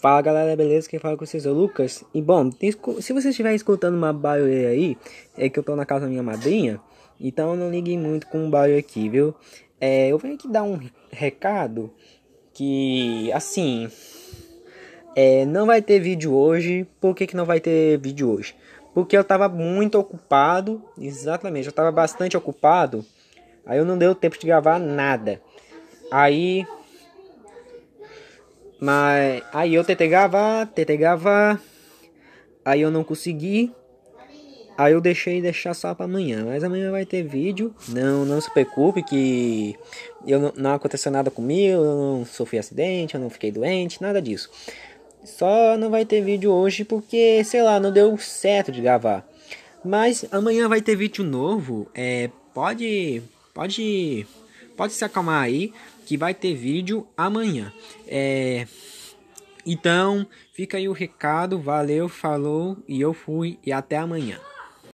Fala galera, beleza? Quem fala com vocês é o Lucas. E bom, se você estiver escutando uma barulheira aí, é que eu tô na casa da minha madrinha, então não liguem muito com o barulho aqui, viu? É, eu venho aqui dar um recado que, assim, é, não vai ter vídeo hoje. Por que, que não vai ter vídeo hoje? Porque eu tava muito ocupado, exatamente, eu tava bastante ocupado, aí eu não dei o tempo de gravar nada. Aí mas aí eu tentei gravar, tentei gravar. Aí eu não consegui. Aí eu deixei deixar só para amanhã, mas amanhã vai ter vídeo. Não, não se preocupe que eu não, não aconteceu nada comigo, eu não sofri acidente, eu não fiquei doente, nada disso. Só não vai ter vídeo hoje porque, sei lá, não deu certo de gravar. Mas amanhã vai ter vídeo novo. É, pode pode Pode se acalmar aí que vai ter vídeo amanhã. É... Então, fica aí o recado. Valeu, falou e eu fui e até amanhã.